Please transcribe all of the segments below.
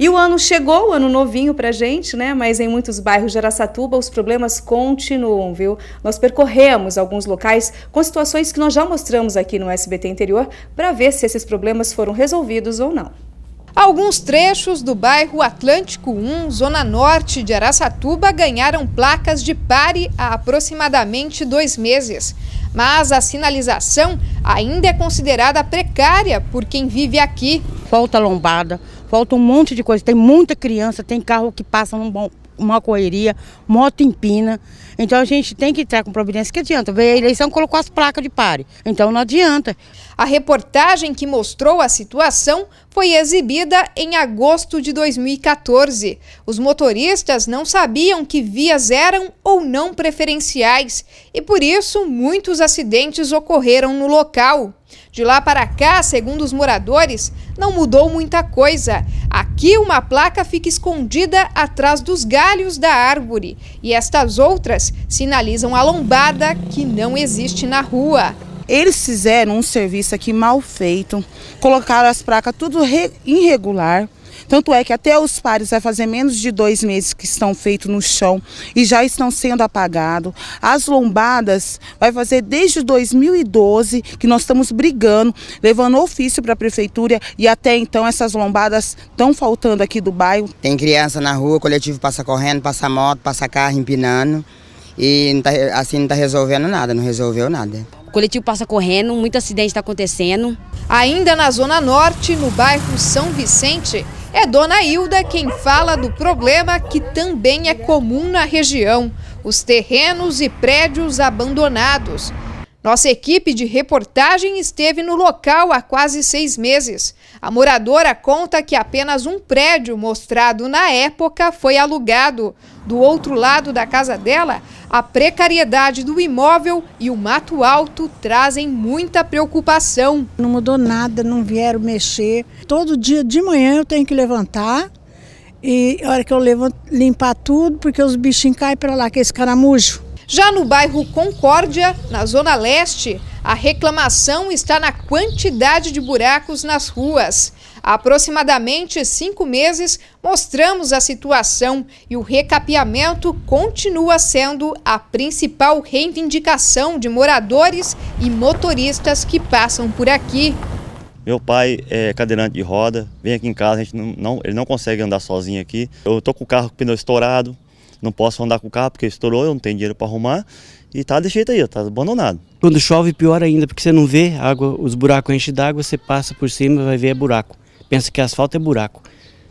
E o ano chegou, o ano novinho pra gente, né? Mas em muitos bairros de Araçatuba os problemas continuam, viu? Nós percorremos alguns locais com situações que nós já mostramos aqui no SBT Interior para ver se esses problemas foram resolvidos ou não. Alguns trechos do bairro Atlântico 1, zona norte de Araçatuba, ganharam placas de pare há aproximadamente dois meses. Mas a sinalização ainda é considerada precária por quem vive aqui. Falta lombada, falta um monte de coisa. Tem muita criança, tem carro que passa numa bom, uma correria, moto empina. Então a gente tem que entrar com providência. Que adianta? Veio a eleição colocou as placas de pare. Então não adianta. A reportagem que mostrou a situação foi exibida em agosto de 2014. Os motoristas não sabiam que vias eram ou não preferenciais e por isso muitos acidentes ocorreram no local. De lá para cá, segundo os moradores, não mudou muita coisa. Aqui uma placa fica escondida atrás dos galhos da árvore e estas outras sinalizam a lombada que não existe na rua. Eles fizeram um serviço aqui mal feito, colocaram as placas tudo irregular, tanto é que até os pares vai fazer menos de dois meses que estão feitos no chão e já estão sendo apagados. As lombadas vai fazer desde 2012 que nós estamos brigando, levando ofício para a prefeitura e até então essas lombadas estão faltando aqui do bairro. Tem criança na rua, coletivo passa correndo, passa moto, passa carro empinando e não tá, assim não está resolvendo nada, não resolveu nada. O coletivo passa correndo, muito acidente está acontecendo. Ainda na Zona Norte, no bairro São Vicente, é Dona Hilda quem fala do problema que também é comum na região: os terrenos e prédios abandonados. Nossa equipe de reportagem esteve no local há quase seis meses. A moradora conta que apenas um prédio mostrado na época foi alugado. Do outro lado da casa dela, a precariedade do imóvel e o mato alto trazem muita preocupação. Não mudou nada, não vieram mexer. Todo dia de manhã eu tenho que levantar e a hora que eu levanto, limpar tudo, porque os bichinhos caem para lá, que é esse caramujo. Já no bairro Concórdia, na Zona Leste, a reclamação está na quantidade de buracos nas ruas aproximadamente cinco meses, mostramos a situação e o recapeamento continua sendo a principal reivindicação de moradores e motoristas que passam por aqui. Meu pai é cadeirante de roda, vem aqui em casa, a gente não, não ele não consegue andar sozinho aqui. Eu tô com o carro com o pneu estourado, não posso andar com o carro porque estourou, eu não tenho dinheiro para arrumar. E tá desse jeito aí, tá abandonado. Quando chove, pior ainda, porque você não vê água, os buracos enchem d'água, você passa por cima, e vai ver é buraco pensa que asfalto é buraco.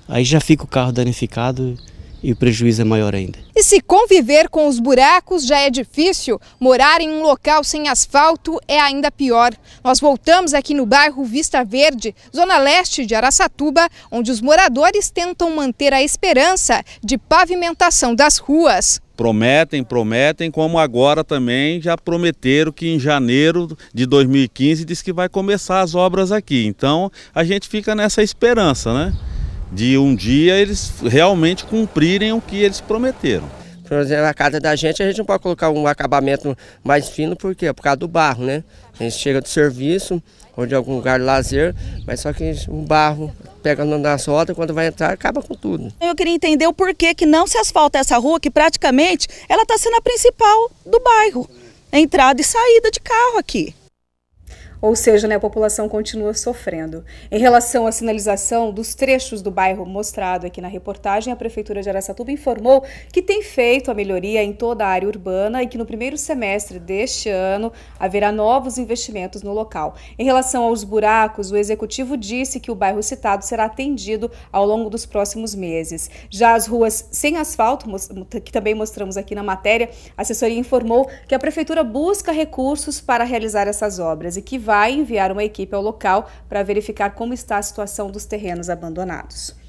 Aí já fica o carro danificado e o prejuízo é maior ainda. E se conviver com os buracos já é difícil, morar em um local sem asfalto é ainda pior. Nós voltamos aqui no bairro Vista Verde, zona leste de Araçatuba, onde os moradores tentam manter a esperança de pavimentação das ruas. Prometem, prometem, como agora também já prometeram que em janeiro de 2015 diz que vai começar as obras aqui. Então a gente fica nessa esperança, né? De um dia eles realmente cumprirem o que eles prometeram. Por exemplo, na casa da gente, a gente não pode colocar um acabamento mais fino, por quê? Por causa do barro, né? A gente chega do serviço, ou de algum lugar de lazer, mas só que o barro, pega nas rodas, quando vai entrar, acaba com tudo. Eu queria entender o porquê que não se asfalta essa rua, que praticamente ela está sendo a principal do bairro. Entrada e saída de carro aqui. Ou seja, né, a população continua sofrendo. Em relação à sinalização dos trechos do bairro mostrado aqui na reportagem, a Prefeitura de Aracatuba informou que tem feito a melhoria em toda a área urbana e que no primeiro semestre deste ano haverá novos investimentos no local. Em relação aos buracos, o executivo disse que o bairro citado será atendido ao longo dos próximos meses. Já as ruas sem asfalto, que também mostramos aqui na matéria, a assessoria informou que a Prefeitura busca recursos para realizar essas obras e que vai enviar uma equipe ao local para verificar como está a situação dos terrenos abandonados.